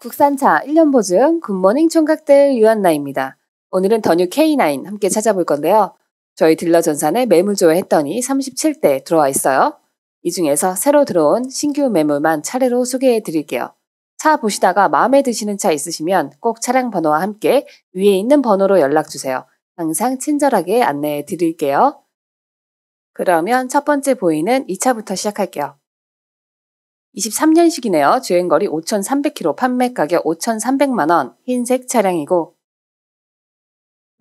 국산차 1년 보증 굿모닝 총각들 유한나입니다. 오늘은 더뉴 K9 함께 찾아볼 건데요. 저희 딜러 전산에 매물 조회했더니 37대 들어와 있어요. 이 중에서 새로 들어온 신규 매물만 차례로 소개해 드릴게요. 차 보시다가 마음에 드시는 차 있으시면 꼭 차량 번호와 함께 위에 있는 번호로 연락 주세요. 항상 친절하게 안내해 드릴게요. 그러면 첫 번째 보이는 2차부터 시작할게요. 23년식이네요. 주행거리 5,300km, 판매가격 5,300만원, 흰색 차량이고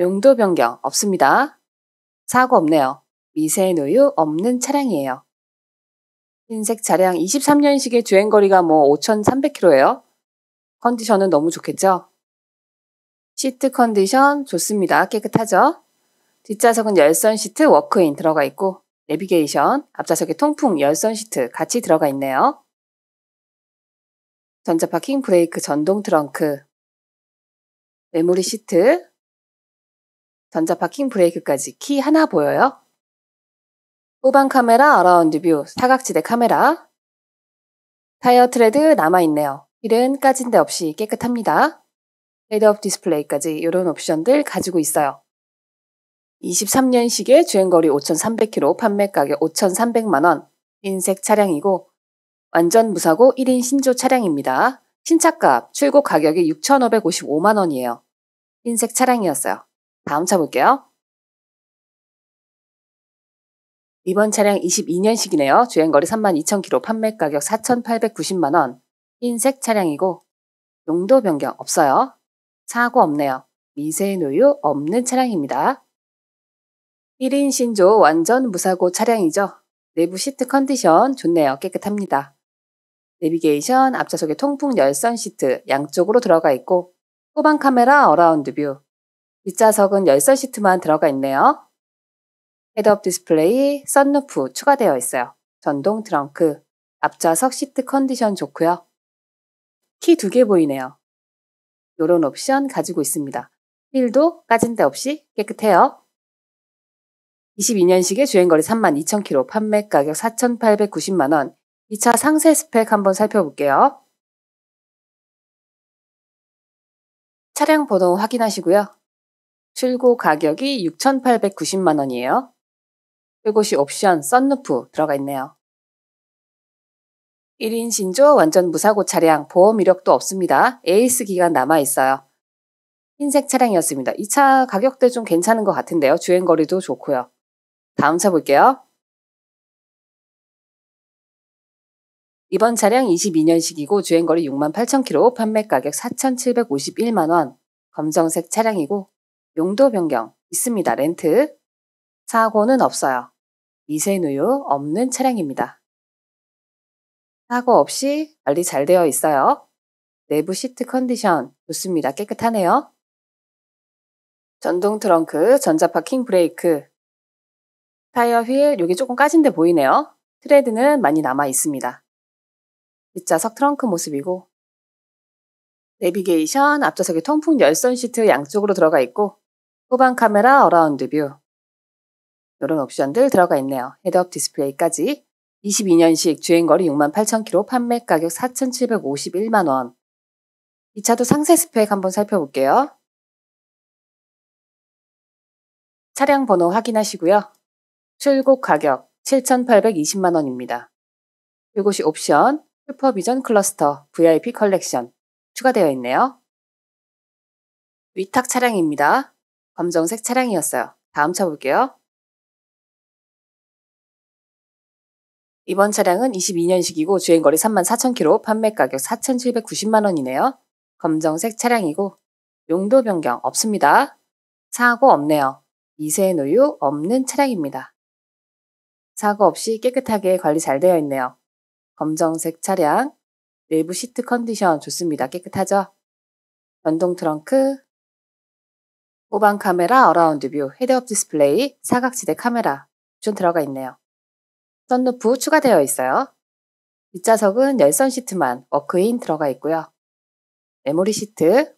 용도 변경 없습니다. 사고 없네요. 미세 누유 없는 차량이에요. 흰색 차량 23년식의 주행거리가 뭐 5,300km예요. 컨디션은 너무 좋겠죠? 시트 컨디션 좋습니다. 깨끗하죠? 뒷좌석은 열선 시트 워크인 들어가 있고 내비게이션, 앞좌석에 통풍 열선 시트 같이 들어가 있네요. 전자파 킹 브레이크 전동 트렁크, 메모리 시트, 전자파 킹 브레이크까지 키 하나 보여요. 후방 카메라 어라운드 뷰, 사각지대 카메라, 타이어 트레드 남아있네요. 휠은 까진 데 없이 깨끗합니다. 헤드업 디스플레이까지 이런 옵션들 가지고 있어요. 23년식의 주행거리 5,300km, 판매가격 5,300만원, 흰색 차량이고 완전 무사고 1인 신조 차량입니다. 신차값 출고 가격이 6,555만원이에요. 흰색 차량이었어요. 다음 차 볼게요. 이번 차량 22년식이네요. 주행거리 32,000km, 판매가격 4,890만원. 흰색 차량이고 용도 변경 없어요. 사고 없네요. 미세 노유 없는 차량입니다. 1인 신조 완전 무사고 차량이죠. 내부 시트 컨디션 좋네요. 깨끗합니다. 내비게이션, 앞좌석에 통풍 열선 시트 양쪽으로 들어가 있고 후방 카메라 어라운드 뷰, 뒷좌석은 열선 시트만 들어가 있네요. 헤드업 디스플레이, 썬루프 추가되어 있어요. 전동 트렁크, 앞좌석 시트 컨디션 좋고요. 키 두 개 보이네요. 요런 옵션 가지고 있습니다. 휠도 까진 데 없이 깨끗해요. 22년식의 주행거리 32,000km, 판매 가격 4,890만원, 2차 상세 스펙 한번 살펴볼게요. 차량 번호 확인하시고요. 출고 가격이 6,890만 원이에요. 출곳이 옵션 썬루프 들어가 있네요. 1인 신조 완전 무사고 차량 보험 이력도 없습니다. 에이스 기간 남아 있어요. 흰색 차량이었습니다. 이 차 가격대 좀 괜찮은 것 같은데요. 주행거리도 좋고요. 다음 차 볼게요. 이번 차량 22년식이고 주행거리 6만 8천 킬로, 판매 가격 4,751만 원. 검정색 차량이고 용도 변경 있습니다. 렌트. 사고는 없어요. 미세누유 없는 차량입니다. 사고 없이 관리 잘 되어 있어요. 내부 시트 컨디션 좋습니다. 깨끗하네요. 전동 트렁크, 전자 파킹 브레이크, 타이어 휠 여기 조금 까진데 보이네요. 트레드는 많이 남아 있습니다. 뒷좌석 트렁크 모습이고 내비게이션, 앞좌석에 통풍 열선 시트 양쪽으로 들어가 있고 후방 카메라 어라운드 뷰 이런 옵션들 들어가 있네요. 헤드업 디스플레이까지 22년식 주행거리 6 8 0 0 0 k m 판매 가격 4,751만 원. 이 차도 상세 스펙 한번 살펴볼게요. 차량 번호 확인하시고요. 출고 가격 7,820만 원입니다. 이곳이 옵션, 슈퍼비전 클러스터 VIP 컬렉션 추가되어 있네요. 위탁 차량입니다. 검정색 차량이었어요. 다음 차 볼게요. 이번 차량은 22년식이고 주행거리 34,000km, 판매가격 4,790만원이네요. 검정색 차량이고 용도 변경 없습니다. 사고 없네요. 미세 노유 없는 차량입니다. 사고 없이 깨끗하게 관리 잘 되어 있네요. 검정색 차량, 내부 시트 컨디션 좋습니다. 깨끗하죠? 전동 트렁크, 후방 카메라, 어라운드 뷰, 헤드업 디스플레이, 사각지대 카메라 좀 들어가 있네요. 선루프 추가되어 있어요. 뒷좌석은 열선 시트만 워크인 들어가 있고요. 메모리 시트,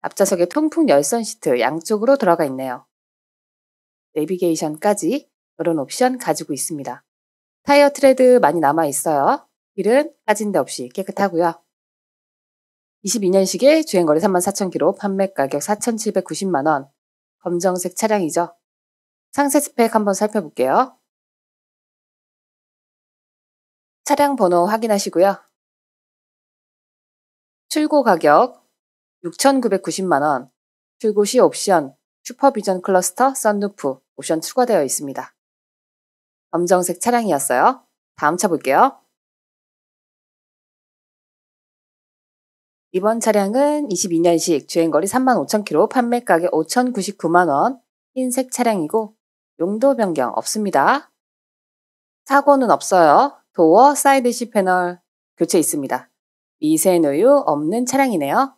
앞좌석에 통풍 열선 시트 양쪽으로 들어가 있네요. 내비게이션까지 이런 옵션 가지고 있습니다. 타이어 트레드 많이 남아 있어요. 휠은 빠진 데 없이 깨끗하고요. 2 2년식의 주행거리 34,000km, 판매 가격 4,790만원. 검정색 차량이죠. 상세 스펙 한번 살펴볼게요. 차량 번호 확인하시고요. 출고 가격 6,990만원, 출고 시 옵션, 슈퍼비전 클러스터, 썬루프, 옵션 추가되어 있습니다. 검정색 차량이었어요. 다음 차 볼게요. 이번 차량은 22년식 주행거리 35,000km 판매가격 5,099만원 흰색 차량이고 용도 변경 없습니다. 사고는 없어요. 도어 사이드시 패널 교체 있습니다. 미세 노유 없는 차량이네요.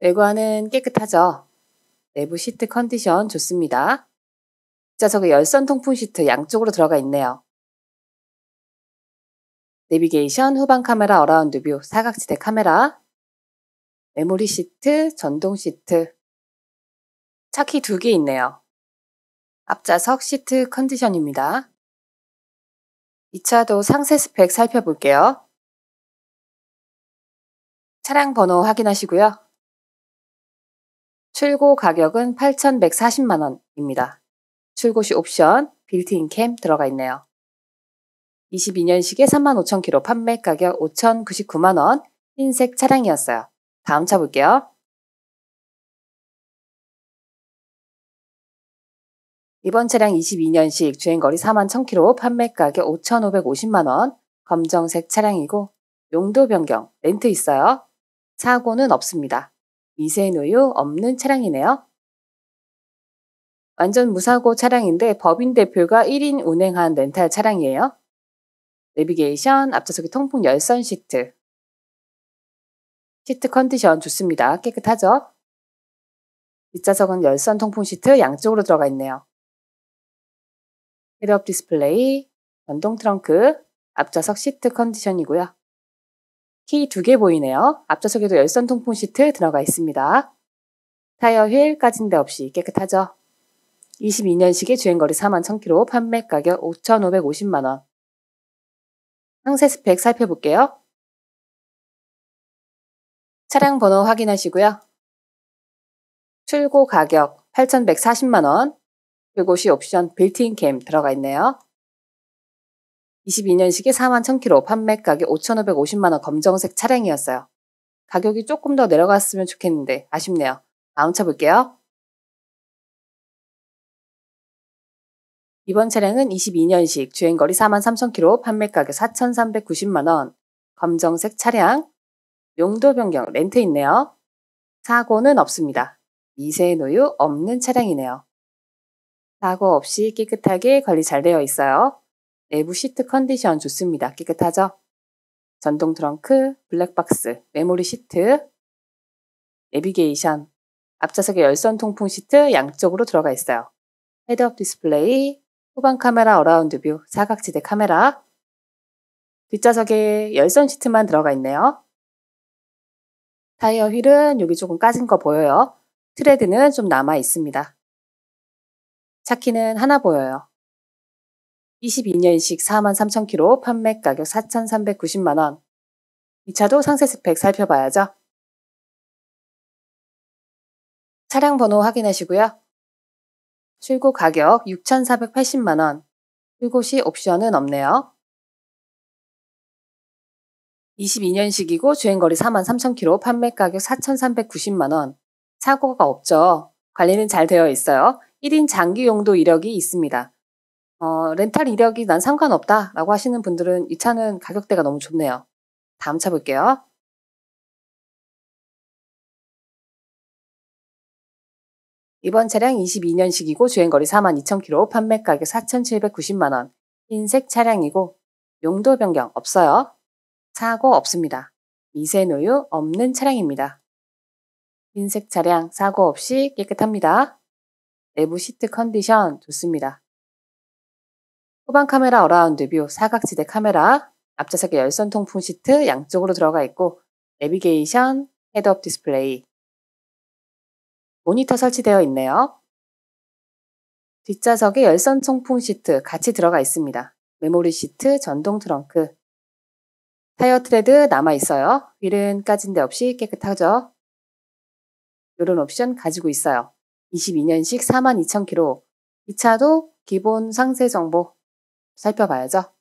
외관은 깨끗하죠. 내부 시트 컨디션 좋습니다. 뒷좌석에 열선 통풍 시트 양쪽으로 들어가 있네요. 내비게이션, 후방 카메라, 어라운드 뷰, 사각지대 카메라, 메모리 시트, 전동 시트, 차키 두 개 있네요. 앞좌석 시트 컨디션입니다. 이 차도 상세 스펙 살펴볼게요. 차량 번호 확인하시고요. 출고 가격은 8,140만원입니다. 출고시 옵션, 빌트인 캠 들어가 있네요. 22년식에 35,000km 판매 가격 5,099만원, 흰색 차량이었어요. 다음 차 볼게요. 이번 차량 22년식 주행거리 41,000km 판매 가격 5,550만원, 검정색 차량이고 용도 변경, 렌트 있어요. 사고는 없습니다. 미세노유 없는 차량이네요. 완전 무사고 차량인데 법인 대표가 1인 운행한 렌탈 차량이에요. 내비게이션, 앞좌석이 통풍 열선 시트. 시트 컨디션 좋습니다. 깨끗하죠? 뒷좌석은 열선 통풍 시트 양쪽으로 들어가 있네요. 헤드업 디스플레이, 전동 트렁크, 앞좌석 시트 컨디션이고요. 키 두 개 보이네요. 앞좌석에도 열선 통풍 시트 들어가 있습니다. 타이어 휠 까진 데 없이 깨끗하죠? 22년식의 주행거리 4 1000km, 판매 가격 5,550만원. 상세 스펙 살펴볼게요. 차량 번호 확인하시고요. 출고 가격 8,140만원, 150 옵션 빌트인 캠 들어가 있네요. 22년식의 4 1000km, 판매 가격 5,550만원 검정색 차량이었어요. 가격이 조금 더 내려갔으면 좋겠는데 아쉽네요. 마음쳐 볼게요. 이번 차량은 22년식 주행거리 43,000km 판매가격 4,390만원 검정색 차량 용도 변경 렌트 있네요. 사고는 없습니다. 미세 노유 없는 차량이네요. 사고 없이 깨끗하게 관리 잘 되어 있어요. 내부 시트 컨디션 좋습니다. 깨끗하죠? 전동 트렁크, 블랙박스, 메모리 시트, 내비게이션, 앞좌석에 열선 통풍 시트 양쪽으로 들어가 있어요. 헤드업 디스플레이, 후방 카메라 어라운드 뷰 사각지대 카메라 뒷좌석에 열선 시트만 들어가 있네요. 타이어 휠은 여기 조금 까진 거 보여요. 트레드는 좀 남아 있습니다. 차키는 하나 보여요. 22년식 43,000km 판매 가격 4,390만원. 이 차도 상세 스펙 살펴봐야죠. 차량 번호 확인하시고요. 출고 가격 6,480만원. 출고 시 옵션은 없네요. 22년식이고 주행거리 43,000km, 판매가격 4,390만원. 사고가 없죠. 관리는 잘 되어 있어요. 1인 장기 용도 이력이 있습니다. 어, 렌탈 이력이 난 상관없다 라고 하시는 분들은 이 차는 가격대가 너무 좋네요. 다음 차 볼게요. 이번 차량 22년식이고 주행거리 42,000km, 판매가격 4,790만원. 흰색 차량이고 용도 변경 없어요. 사고 없습니다. 미세노유 없는 차량입니다. 흰색 차량 사고 없이 깨끗합니다. 내부 시트 컨디션 좋습니다. 후방 카메라 어라운드 뷰, 사각지대 카메라, 앞좌석에 열선 통풍 시트 양쪽으로 들어가 있고 내비게이션, 헤드업 디스플레이, 모니터 설치되어 있네요. 뒷좌석에 열선 통풍 시트 같이 들어가 있습니다. 메모리 시트, 전동 트렁크. 타이어 트레드 남아 있어요. 휠은 까진 데 없이 깨끗하죠. 이런 옵션 가지고 있어요. 22년식 42,000km. 이 차도 기본 상세 정보 살펴봐야죠.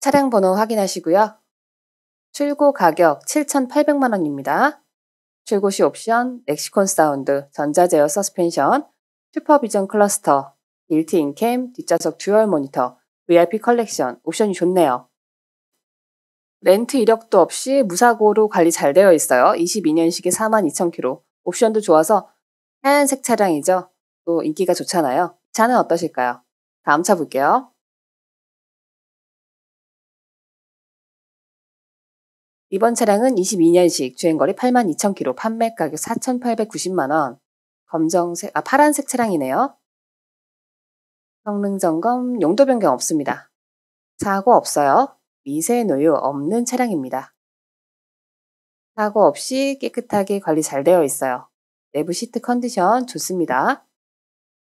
차량 번호 확인하시고요. 출고 가격 7,800만 원입니다. 최고시 옵션, 엑시콘 사운드, 전자제어 서스펜션, 슈퍼비전 클러스터, 일티 인캠, 뒷좌석 듀얼 모니터, VIP 컬렉션, 옵션이 좋네요. 렌트 이력도 없이 무사고로 관리 잘 되어 있어요. 22년식에 42,000km. 옵션도 좋아서 하얀색 차량이죠. 또 인기가 좋잖아요. 차는 어떠실까요? 다음 차 볼게요. 이번 차량은 22년식 주행거리 8 2 0 0 0 k m 판매 가격 4,890만 원. 검정색, 아, 파란색 차량이네요. 성능 점검, 용도 변경 없습니다. 사고 없어요. 미세 노유 없는 차량입니다. 사고 없이 깨끗하게 관리 잘 되어 있어요. 내부 시트 컨디션 좋습니다.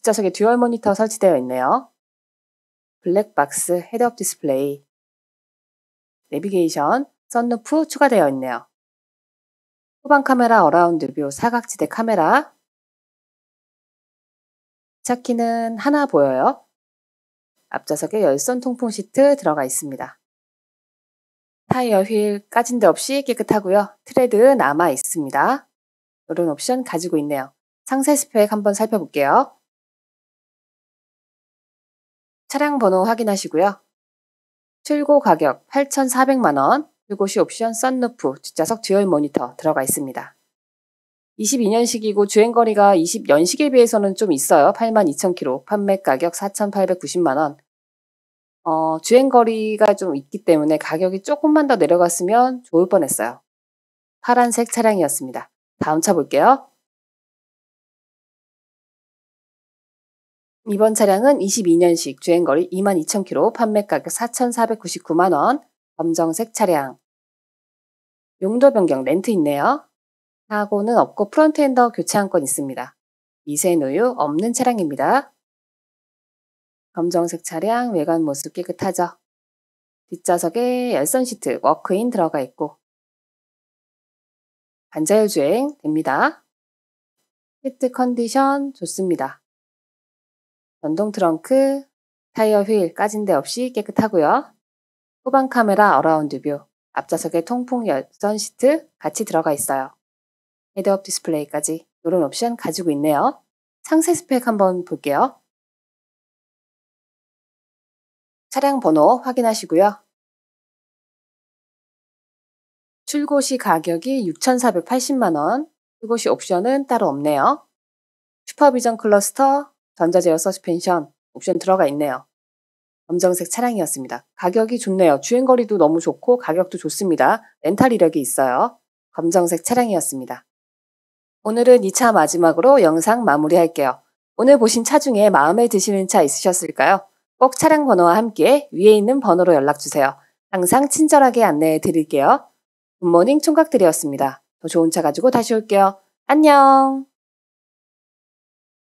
뒷좌석에 듀얼 모니터 설치되어 있네요. 블랙박스 헤드업 디스플레이, 내비게이션, 썬루프 추가되어 있네요. 후방 카메라 어라운드 뷰 사각지대 카메라 차키는 하나 보여요. 앞좌석에 열선 통풍 시트 들어가 있습니다. 타이어 휠 까진 데 없이 깨끗하고요. 트레드 남아 있습니다. 이런 옵션 가지고 있네요. 상세 스펙 한번 살펴볼게요. 차량 번호 확인하시고요. 출고 가격 8,400만원, 그곳이 옵션 썬루프, 뒷좌석 듀얼 모니터 들어가 있습니다. 22년식이고 주행거리가 20년식에 비해서는 좀 있어요. 82,000km, 판매 가격 4,890만원. 어, 주행거리가 좀 있기 때문에 가격이 조금만 더 내려갔으면 좋을 뻔했어요. 파란색 차량이었습니다. 다음 차 볼게요. 이번 차량은 22년식 주행거리 22,000km, 판매 가격 4,499만원, 검정색 차량. 용도 변경 렌트 있네요. 사고는 없고 프론트엔더 교체한 건 있습니다. 미세 누유 없는 차량입니다. 검정색 차량 외관 모습 깨끗하죠. 뒷좌석에 열선 시트 워크인 들어가 있고 반자율 주행 됩니다. 시트 컨디션 좋습니다. 전동 트렁크, 타이어 휠 까진 데 없이 깨끗하고요. 후방 카메라 어라운드 뷰, 앞좌석에 통풍 열선 시트 같이 들어가 있어요. 헤드업 디스플레이까지 이런 옵션 가지고 있네요. 상세 스펙 한번 볼게요. 차량 번호 확인하시고요. 출고 시 가격이 6,480만원, 출고 시 옵션은 따로 없네요. 슈퍼비전 클러스터, 전자제어 서스펜션, 옵션 들어가 있네요. 검정색 차량이었습니다. 가격이 좋네요. 주행거리도 너무 좋고 가격도 좋습니다. 렌탈 이력이 있어요. 검정색 차량이었습니다. 오늘은 2차 마지막으로 영상 마무리할게요. 오늘 보신 차 중에 마음에 드시는 차 있으셨을까요? 꼭 차량 번호와 함께 위에 있는 번호로 연락주세요. 항상 친절하게 안내해 드릴게요. 굿모닝 총각들이었습니다. 더 좋은 차 가지고 다시 올게요. 안녕!